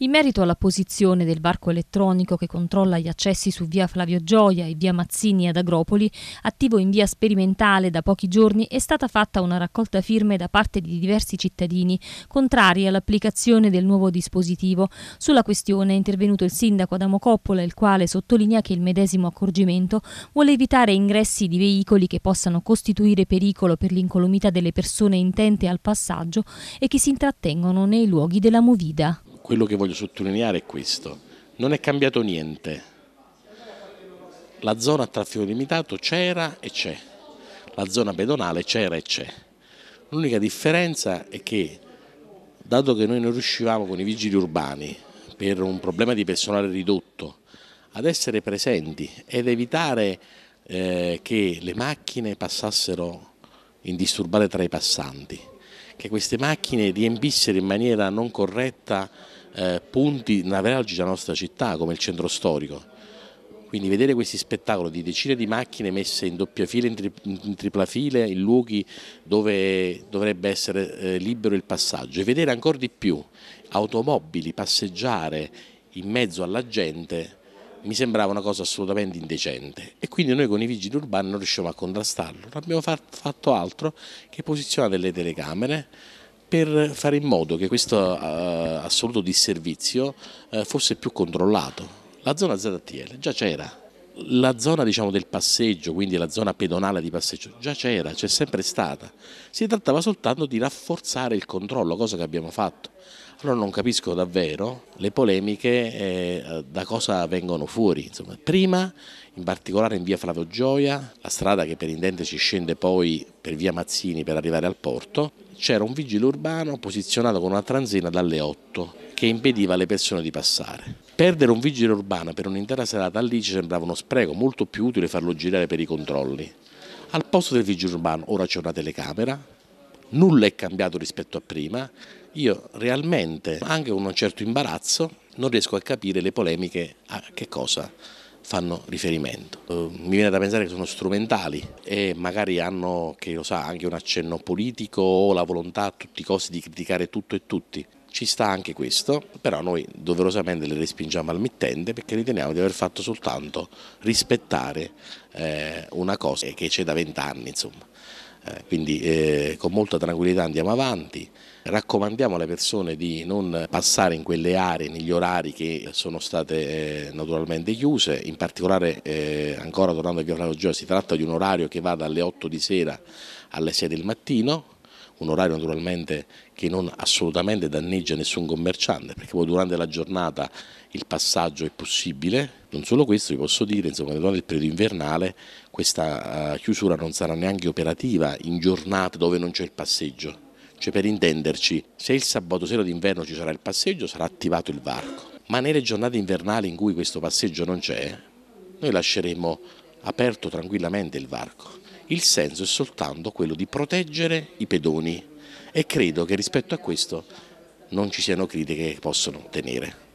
In merito alla posizione del barco elettronico che controlla gli accessi su via Flavio Gioia e via Mazzini ad Agropoli, attivo in via sperimentale da pochi giorni, è stata fatta una raccolta firme da parte di diversi cittadini contrari all'applicazione del nuovo dispositivo. Sulla questione è intervenuto il sindaco Adamo Coppola, il quale sottolinea che il medesimo accorgimento vuole evitare ingressi di veicoli che possano costituire pericolo per l'incolumità delle persone intente al passaggio e che si intrattengono nei luoghi della movida quello che voglio sottolineare è questo, non è cambiato niente. La zona a traffico limitato c'era e c'è, la zona pedonale c'era e c'è. L'unica differenza è che, dato che noi non riuscivamo con i vigili urbani, per un problema di personale ridotto, ad essere presenti ed evitare eh, che le macchine passassero indisturbate tra i passanti, che queste macchine riempissero in maniera non corretta eh, punti nevralgici della nostra città come il centro storico. Quindi vedere questi spettacoli di decine di macchine messe in doppia fila, in, tri, in tripla fila, in luoghi dove dovrebbe essere eh, libero il passaggio e vedere ancora di più automobili passeggiare in mezzo alla gente mi sembrava una cosa assolutamente indecente e quindi noi con i vigili urbani non riusciamo a contrastarlo, non abbiamo fatto altro che posizionare delle telecamere per fare in modo che questo eh, assoluto disservizio eh, fosse più controllato. La zona ZTL già c'era, la zona diciamo, del passeggio, quindi la zona pedonale di passeggio, già c'era, c'è sempre stata. Si trattava soltanto di rafforzare il controllo, cosa che abbiamo fatto. Allora non capisco davvero le polemiche eh, da cosa vengono fuori. Insomma, prima, in particolare in via Flavio Gioia, la strada che per indente si scende poi per via Mazzini per arrivare al porto, c'era un vigile urbano posizionato con una transina dalle 8 che impediva alle persone di passare. Perdere un vigile urbano per un'intera serata lì ci sembrava uno spreco, molto più utile farlo girare per i controlli. Al posto del vigile urbano ora c'è una telecamera, nulla è cambiato rispetto a prima, io realmente, anche con un certo imbarazzo, non riesco a capire le polemiche a che cosa fanno riferimento. Eh, mi viene da pensare che sono strumentali e magari hanno, chi lo sa, anche un accenno politico o la volontà a tutti i costi di criticare tutto e tutti. Ci sta anche questo, però noi doverosamente le respingiamo al mittente perché riteniamo di aver fatto soltanto rispettare eh, una cosa che c'è da vent'anni. Eh, quindi eh, con molta tranquillità andiamo avanti, raccomandiamo alle persone di non passare in quelle aree, negli orari che sono state eh, naturalmente chiuse, in particolare eh, ancora tornando a Via Flavio Gioia si tratta di un orario che va dalle 8 di sera alle 6 del mattino, un orario naturalmente che non assolutamente danneggia nessun commerciante, perché poi durante la giornata il passaggio è possibile. Non solo questo, vi posso dire, insomma, durante il periodo invernale questa eh, chiusura non sarà neanche operativa in giornate dove non c'è il passeggio. Cioè per intenderci, se il sabato sera d'inverno ci sarà il passeggio sarà attivato il varco, ma nelle giornate invernali in cui questo passeggio non c'è, noi lasceremo aperto tranquillamente il varco il senso è soltanto quello di proteggere i pedoni e credo che rispetto a questo non ci siano critiche che possono tenere.